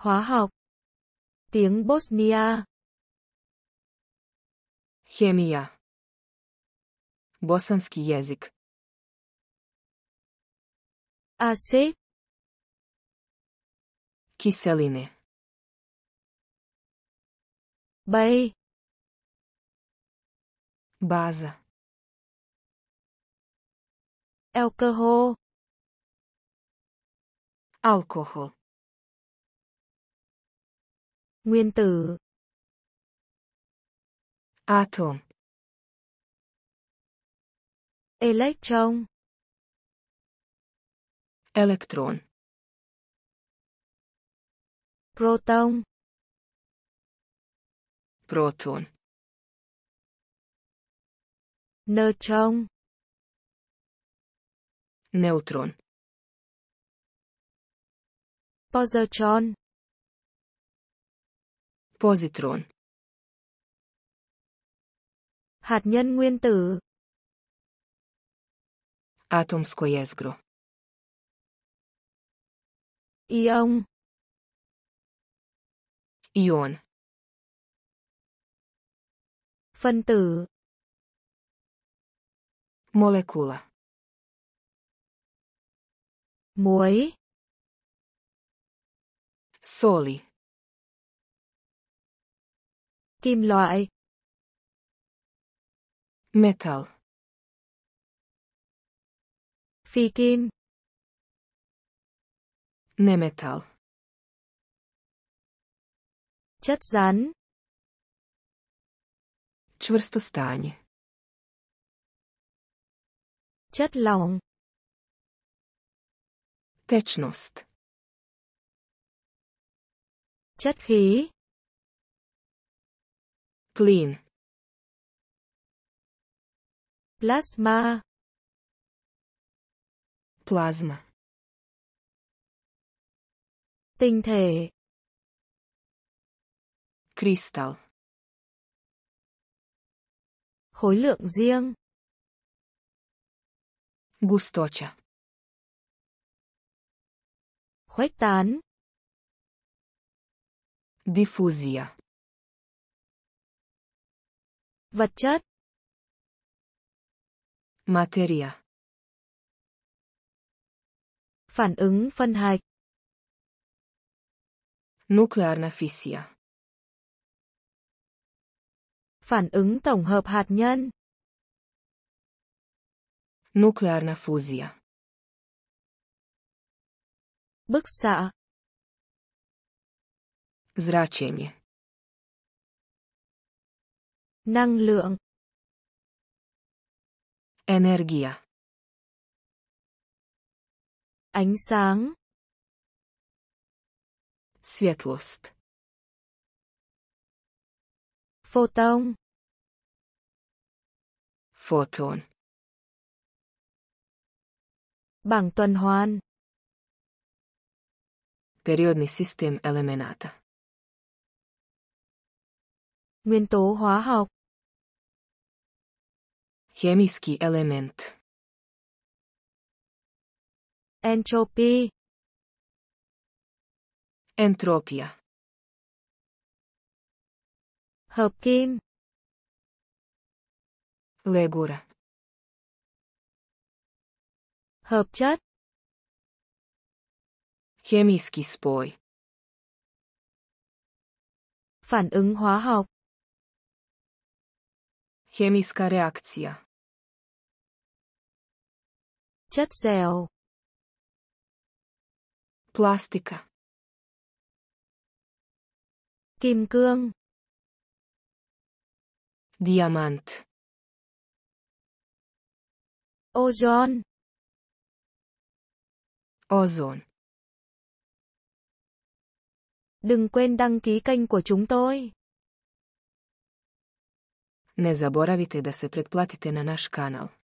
hóa học tiếng Bosnia Хемия Босанский язык Acid Киселины Bay База Alcohol Alcohol Nguyên tử. Atom. Electron. Electron. Proton. Proton. Neutron. Neutron. Positron. Positron. Hạt nhân nguyên tử. Atomsko jezgro. Ion. Ion. Phân tử. Molekula. Muối. Soli. Kim loại. Metal. Phi kim. Nemetal. Chất rắn. Čvrstostanje. Chất lỏng. Tečnost. Chất khí. Clean. Plasma. Plasma. Tinh thể. Crystal. Khối lượng riêng. Gustocha. Khuếch tán. Difuzia. Vật chất. Materia. Phản ứng phân hạch. nuclear fissia. Phản ứng tổng hợp hạt nhân. nuclear fusia. Bức xạ. Zračenje. Năng lượng. Energia. Ánh sáng. Światłość. Photon. Photon. Bảng tuần hoàn. Periodni sistem elemenata. Nguyên tố hóa học. Chemický element. Entropy. Entropia. Hợp kim. Legura. Hợp chất. Chemijski spoj. Phản ứng hóa học. Chemijska reakcja chất dẻo пластика kim cương diamant ozon ozon đừng quên đăng ký kênh của chúng tôi Ne zaboravite da se pretplatite na naš kanal.